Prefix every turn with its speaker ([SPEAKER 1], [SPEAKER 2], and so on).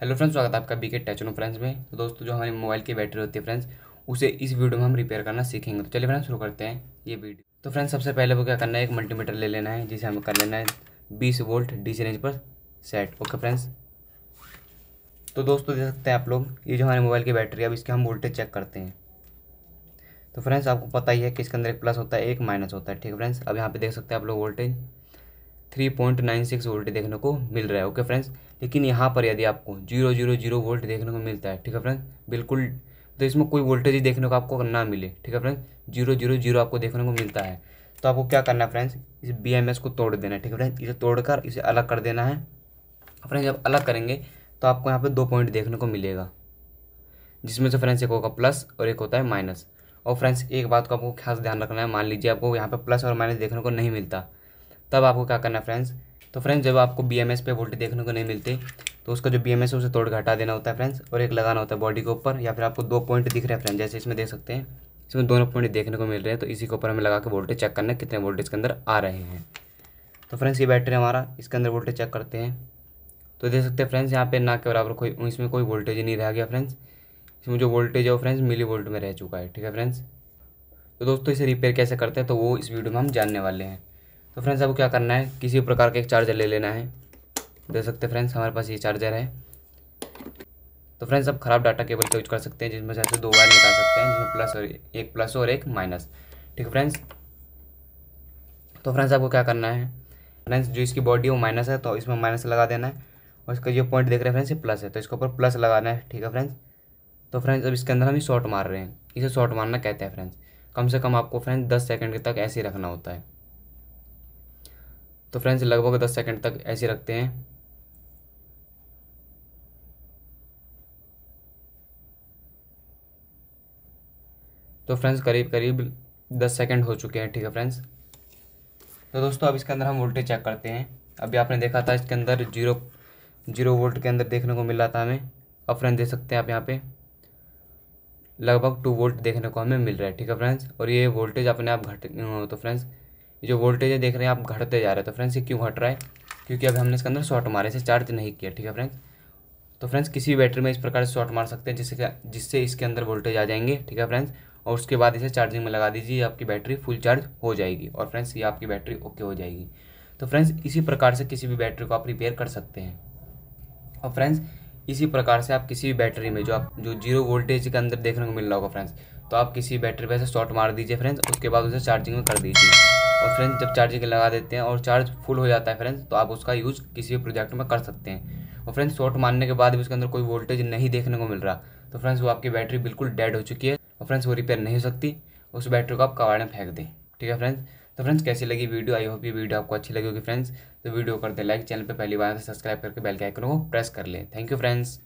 [SPEAKER 1] hello friends स्वागत है आपका बीके टैचनो फ्रेंड्स में तो दोस्तों जो हमारे मोबाइल की बैटरी होती है फ्रेंड्स उसे इस वीडियो में हम रिपेयर करना सीखेंगे तो चलिए फ्रेंड्स शुरू करते हैं ये वीडियो तो फ्रेंड्स सबसे पहले वो क्या करना है एक मल्टीमीटर ले लेना है जिसे हमें कर लेना है बीस वोल्ट सी रेंज पर सेट ओके फ्रेंड्स तो दोस्तों देख सकते हैं आप लोग ये जो हमारे मोबाइल की बैटरी है अब इसके हम वोल्टेज चेक करते हैं तो फ्रेंड्स आपको पता ही है कि इसके अंदर एक प्लस होता है एक माइनस होता है ठीक है फ्रेंड्स अब यहाँ पे देख सकते हैं आप लोग voltage three point nine six volt देखने को मिल रहा है ओके फ्रेंड्स लेकिन यहाँ पर यदि आपको जीरो जीरो जीरो वोल्ट देखने को मिलता है ठीक है फ्रेंड्स बिल्कुल तो इसमें कोई वोल्टेज देखने को आपको ना मिले ठीक है फ्रेंड्स जीरो जीरो जीरो आपको देखने को मिलता है तो आपको क्या करना है फ्रेंड्स इस बी को तोड़ देना है ठीक है फ्रेंड्स इसे तोड़कर इसे अलग कर देना है फ्रेंड्स जब अलग करेंगे तो आपको यहाँ पर दो पॉइंट देखने को मिलेगा जिसमें से फ्रेंड्स एक होगा प्लस और एक होता है माइनस और फ्रेंड्स एक बात को आपको खास ध्यान रखना है मान लीजिए आपको यहाँ पर प्लस और माइनस देखने को नहीं मिलता तब आपको क्या करना है फ्रेंड्स तो फ्रेंड्स जब आपको बी एम एस पे वोल्टेज देखने को नहीं मिलते तो उसका जो बी एम एस है उसे तोड़ घटा देना होता है फ्रेंड्स और एक लगाना होता है बॉडी के ऊपर या फिर आपको दो पॉइंट दिख रहे हैं फ्रेंड्स जैसे इसमें देख सकते हैं इसमें दोनों पॉइंट देखने को मिल रहे हैं तो इसी के ऊपर हमें लगा के वोल्टेज चेक करना है कितने वोल्टेज के अंदर आ रहे हैं तो फ्रेंड्स ये बैटरी हमारा इसके अंदर वोल्टेज चेक करते हैं तो देख सकते हैं फ्रेंड्स यहाँ पे ना के बराबर कोई इसमें कोई वोल्टेज ही नहीं रह गया फ्रेंड्स इसमें जो वोल्टेज है वो फ्रेंड्स मिली वोल्ट में रह चुका है ठीक है फ्रेंड्स तो दोस्तों इसे रिपेयर कैसे करते हैं तो वो इस वीडियो में हम जानने वाले हैं तो फ्रेंड्स आपको क्या करना है किसी भी प्रकार का एक चार्जर ले लेना है देख सकते हैं फ्रेंड्स हमारे पास ये चार्जर है तो फ्रेंड्स आप ख़राब डाटा केबल का यूज कर सकते हैं जिसमें से दो वायर निकाल सकते हैं जिसमें प्लस और एक प्लस और एक माइनस ठीक है फ्रेंड्स तो फ्रेंड्स आपको क्या करना है फ्रेंड्स जो इसकी बॉडी है वो माइनस है तो इसमें माइनस लगा देना है और इसका जो पॉइंट देख रहे हैं फ्रेंड्स ये प्लस है तो इसके ऊपर प्लस लगाना है ठीक है फ्रेंड्स तो फ्रेंड्स अब इसके अंदर हम शॉर्ट मार रहे हैं इसे शॉर्ट मारना कहते हैं फ्रेंड्स कम से कम आपको फ्रेंड्स दस के तक ऐसे ही रखना होता है तो फ्रेंड्स लगभग दस सेकंड तक ऐसे रखते हैं तो फ्रेंड्स करीब करीब दस सेकंड हो चुके हैं ठीक है फ्रेंड्स तो दोस्तों अब इसके अंदर हम वोल्टेज चेक करते हैं अभी आपने देखा था इसके अंदर जीरो जीरो वोल्ट के अंदर देखने को मिल रहा था हमें अब फ्रेंड्स देख सकते हैं आप यहाँ पे लगभग टू वोल्ट देखने को हमें मिल रहा है ठीक है फ्रेंड्स और ये वोल्टेज अपने आप घट तो फ्रेंड्स जो वोल्टेज है देख रहे हैं आप घटते जा रहे हैं तो फ्रेंड्स ये क्यों घट रहा है क्योंकि अब हमने इसके अंदर शॉर्ट मारे इसे चार्ज नहीं किया ठीक है फ्रेंड्स तो फ्रेंड्स किसी भी बैटरी में इस प्रकार से शॉर्ट मार सकते हैं जिससे जिससे इसके अंदर वोल्टेज आ जाएंगे ठीक है फ्रेंड्स और उसके बाद इसे चार्जिंग में लगा दीजिए आपकी बैटरी फुल चार्ज हो जाएगी और फ्रेंड्स ये आपकी बैटरी ओके हो जाएगी तो फ्रेंड्स इसी प्रकार से किसी भी बैटरी को आप रिपेयर कर सकते हैं और फ्रेंड्स इसी प्रकार से आप किसी भी बैटरी में जो आप जो जीरो वोल्टेज के अंदर देखने को मिल रहा होगा फ्रेंड्स तो आप किसी बैटरी पर ऐसे शॉर्ट मार दीजिए फ्रेंड्स उसके बाद उसे चार्जिंग में कर दीजिए और फ्रेंड्स जब चार्जिंग लगा देते हैं और चार्ज फुल हो जाता है फ्रेंड्स तो आप उसका यूज़ किसी भी प्रोजेक्ट में कर सकते हैं और फ्रेंड्स शॉर्ट मारने के बाद भी उसके अंदर कोई वोल्टेज नहीं देखने को मिल रहा तो फ्रेंड्स वो आपकी बैटरी बिल्कुल डेड हो चुकी है और फ्रेंड्स वो रिपेयर नहीं हो सकती उस बैटरी को आप कवाड़ में फेंक दें ठीक है फ्रेंड्स तो फ्रेंड्स कैसी लगी वीडियो आई होप ये वीडियो आपको अच्छी लगी होगी फ्रेंड्स तो वीडियो कर लाइक चैनल पर पहली बार सब्सक्राइब तो करके बेल के आइकन को प्रेस कर लें थैंक यू फ्रेंड्स